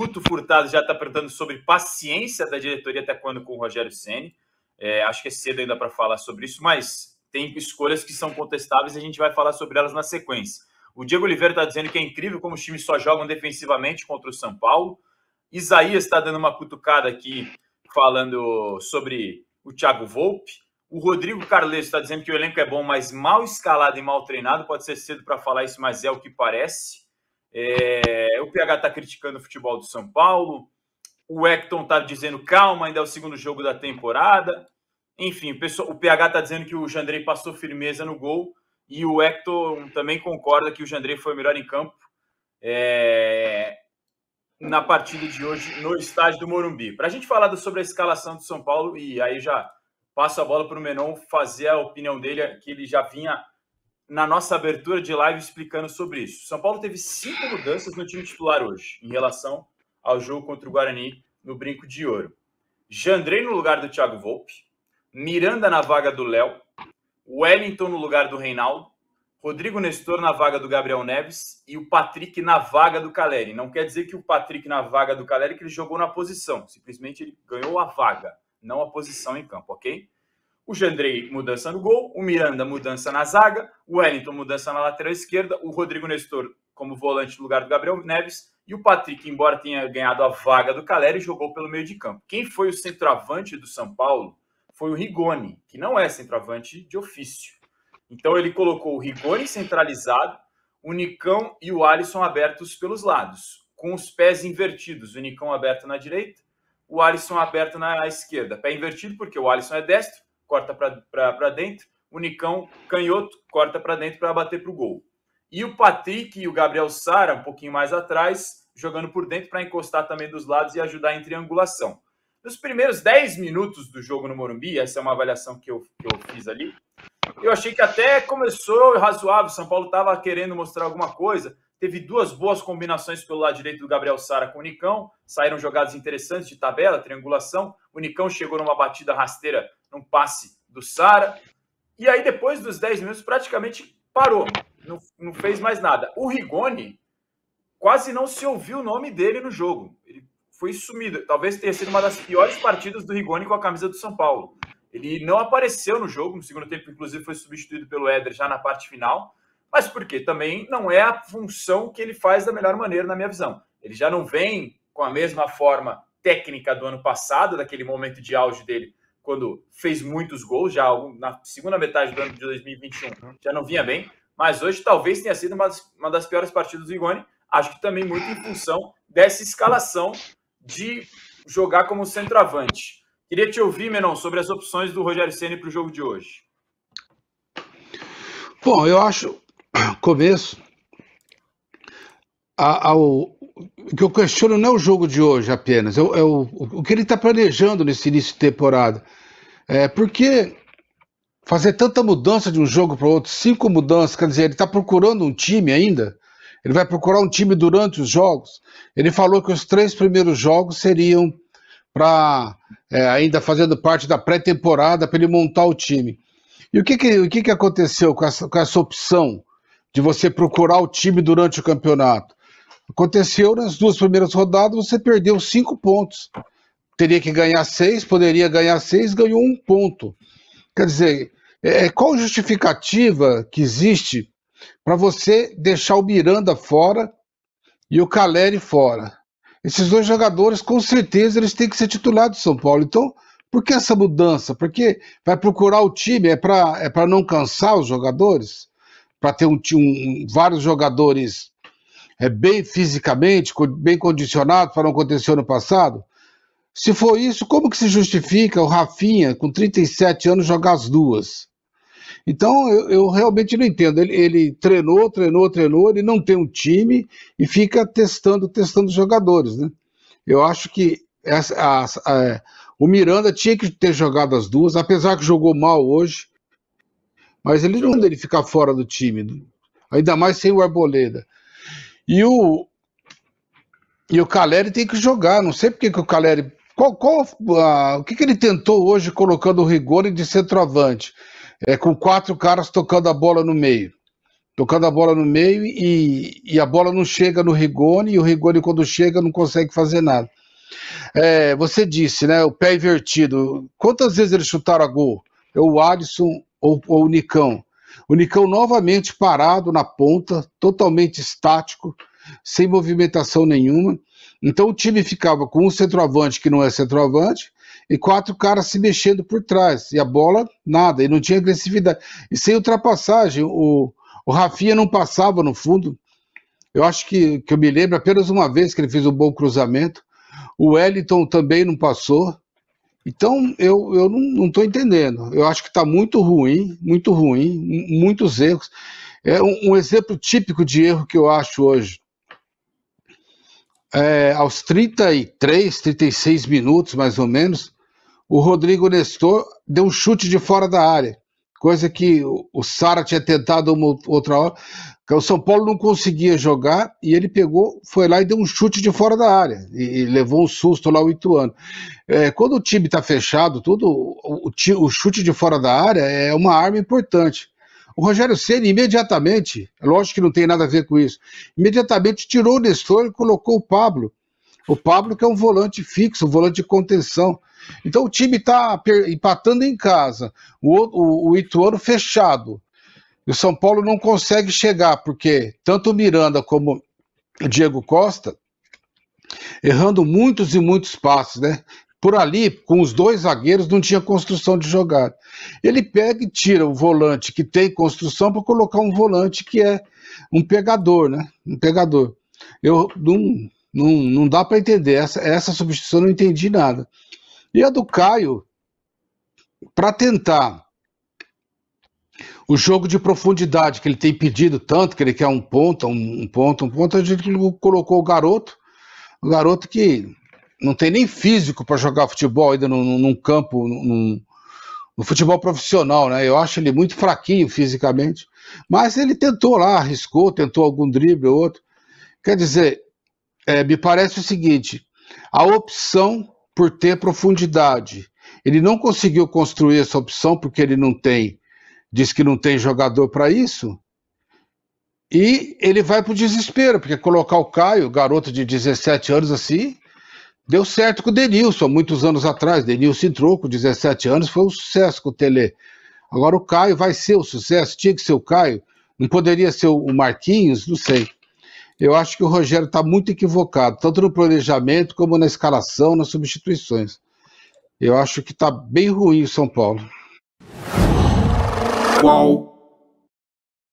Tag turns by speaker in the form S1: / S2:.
S1: Guto Furtado já está perguntando sobre paciência da diretoria até quando com o Rogério Ceni. É, acho que é cedo ainda para falar sobre isso, mas tem escolhas que são contestáveis e a gente vai falar sobre elas na sequência. O Diego Oliveira está dizendo que é incrível como os times só jogam defensivamente contra o São Paulo. Isaías está dando uma cutucada aqui falando sobre o Thiago Volpe. O Rodrigo Carleiro está dizendo que o elenco é bom, mas mal escalado e mal treinado. Pode ser cedo para falar isso, mas é o que parece. É, o PH está criticando o futebol do São Paulo. O Ecton está dizendo calma, ainda é o segundo jogo da temporada. Enfim, o, pessoal, o PH está dizendo que o Jandrei passou firmeza no gol. E o Ecton também concorda que o Jandrei foi melhor em campo é, na partida de hoje no estádio do Morumbi. Para a gente falar sobre a escalação do São Paulo, e aí já passo a bola para o Menon fazer a opinião dele, que ele já vinha na nossa abertura de live explicando sobre isso. São Paulo teve cinco mudanças no time titular hoje, em relação ao jogo contra o Guarani no Brinco de Ouro. Jandrei no lugar do Thiago Volpe, Miranda na vaga do Léo, Wellington no lugar do Reinaldo, Rodrigo Nestor na vaga do Gabriel Neves e o Patrick na vaga do Caleri. Não quer dizer que o Patrick na vaga do Caleri que ele jogou na posição, simplesmente ele ganhou a vaga, não a posição em campo, ok? O Jandrei, mudança no gol. O Miranda, mudança na zaga. O Wellington, mudança na lateral esquerda. O Rodrigo Nestor, como volante no lugar do Gabriel Neves. E o Patrick, embora tenha ganhado a vaga do Caleri, jogou pelo meio de campo. Quem foi o centroavante do São Paulo foi o Rigoni, que não é centroavante de ofício. Então ele colocou o Rigoni centralizado, o Nicão e o Alisson abertos pelos lados, com os pés invertidos. O Nicão aberto na direita, o Alisson aberto na esquerda. Pé invertido porque o Alisson é destro corta para dentro, o Nicão canhoto corta para dentro para bater para o gol. E o Patrick e o Gabriel Sara, um pouquinho mais atrás, jogando por dentro para encostar também dos lados e ajudar em triangulação. Nos primeiros 10 minutos do jogo no Morumbi, essa é uma avaliação que eu, que eu fiz ali, eu achei que até começou razoável, o São Paulo estava querendo mostrar alguma coisa, teve duas boas combinações pelo lado direito do Gabriel Sara com o Nicão, saíram jogadas interessantes de tabela, triangulação, o Nicão chegou numa batida rasteira, num passe do Sara, e aí depois dos 10 minutos praticamente parou, não, não fez mais nada. O Rigoni, quase não se ouviu o nome dele no jogo, ele foi sumido, talvez tenha sido uma das piores partidas do Rigoni com a camisa do São Paulo. Ele não apareceu no jogo, no segundo tempo, inclusive foi substituído pelo Éder já na parte final, mas porque também não é a função que ele faz da melhor maneira, na minha visão. Ele já não vem com a mesma forma técnica do ano passado, daquele momento de auge dele, quando fez muitos gols, já na segunda metade do ano de 2021 uhum. já não vinha bem, mas hoje talvez tenha sido uma das, uma das piores partidas do Igone, acho que também muito em função dessa escalação de jogar como centroavante. Queria te ouvir, Menon, sobre as opções do Rogério Ceni para o jogo de hoje.
S2: Bom, eu acho, começo, ao, que eu questiono não é o jogo de hoje apenas, é, o, é o, o que ele está planejando nesse início de temporada. É, porque fazer tanta mudança de um jogo para o outro, cinco mudanças, quer dizer, ele está procurando um time ainda? Ele vai procurar um time durante os jogos? Ele falou que os três primeiros jogos seriam para é, ainda fazendo parte da pré-temporada para ele montar o time. E o que, que, o que, que aconteceu com essa, com essa opção? de você procurar o time durante o campeonato. Aconteceu nas duas primeiras rodadas, você perdeu cinco pontos. Teria que ganhar seis, poderia ganhar seis, ganhou um ponto. Quer dizer, é, é qual justificativa que existe para você deixar o Miranda fora e o Caleri fora? Esses dois jogadores, com certeza, eles têm que ser titulados do São Paulo. Então, por que essa mudança? Porque vai procurar o time? É para é não cansar os jogadores? para ter um, um, vários jogadores é, bem fisicamente, bem condicionados para não acontecer no passado? Se for isso, como que se justifica o Rafinha, com 37 anos, jogar as duas? Então, eu, eu realmente não entendo. Ele, ele, treinou, treinou, treinou, ele não tem um time e fica testando, testando os jogadores, né? Eu acho que essa, a, a, o Miranda tinha que ter jogado as duas, apesar que jogou mal hoje, mas ele não ele ficar fora do time, ainda mais sem o Arboleda. E o e o Caleri tem que jogar. Não sei porque que o Caleri qual, qual o que, que ele tentou hoje colocando o Rigoni de centroavante, é, com quatro caras tocando a bola no meio tocando a bola no meio e, e, a bola não chega no Rigoni, e o Rigoni, quando chega, não consegue fazer nada. É, você disse, né? O pé invertido. Quantas vezes eles chutaram a gol? É o Alisson, ou, ou o Nicão. O Nicão novamente parado na ponta, totalmente estático, sem movimentação nenhuma. Então o time ficava com um centroavante que não é centroavante e quatro caras se mexendo por trás. E a bola, nada, e não tinha agressividade. E sem ultrapassagem, o, o Rafinha não passava no fundo. Eu acho que, que eu me lembro apenas uma vez que ele fez um bom cruzamento. O Wellington também não passou. Então, eu, eu não estou entendendo. Eu acho que está muito ruim, muito ruim, muitos erros. É um, um, exemplo típico de erro que eu acho hoje. É, aos 33, 36 minutos, mais ou menos, o Rodrigo Nestor deu um chute de fora da área, coisa que o, Sara tinha tentado uma outra hora. O São Paulo não conseguia jogar e ele pegou, foi lá e deu um chute de fora da área e, e levou um susto lá o Ituano. É, quando o time está fechado, tudo o, o, o, chute de fora da área é uma arma importante. O Rogério Ceni imediatamente, lógico que não tem nada a ver com isso, imediatamente tirou o Nestor e colocou o Pablo. O Pablo que é um volante fixo, um volante de contenção. Então o time está empatando em casa, o, o, o Ituano fechado o São Paulo não consegue chegar, porque tanto o Miranda como o Diego Costa errando muitos e muitos passos, né? Por ali, com os dois zagueiros, não tinha construção de jogada. Ele pega e tira o volante que tem construção para colocar um volante que é um pegador, né? Um pegador. Eu não, não, não dá para entender. Essa, essa substituição eu não entendi nada. E a do Caio, para tentar o jogo de profundidade que ele tem pedido tanto, que ele quer um ponto, um, um ponto, um ponto, a gente colocou o garoto, o garoto que não tem nem físico para jogar futebol ainda num, num campo, num, no futebol profissional, né? Eu acho ele muito fraquinho fisicamente, mas ele tentou lá, arriscou, tentou algum drible ou outro. Quer dizer, é, me parece o seguinte: a opção por ter profundidade. Ele não conseguiu construir essa opção porque ele não tem diz que não tem jogador para isso. E ele vai para o desespero, porque colocar o Caio, garoto de 17 anos assim, deu certo com o Denilson, muitos anos atrás. Denilson entrou com 17 anos, foi um sucesso com o Tele. Agora o Caio vai ser o um sucesso, tinha que ser o Caio, não poderia ser o Marquinhos, não sei. Eu acho que o Rogério está muito equivocado, tanto no planejamento como na escalação, nas substituições. Eu acho que está bem ruim o São Paulo qual.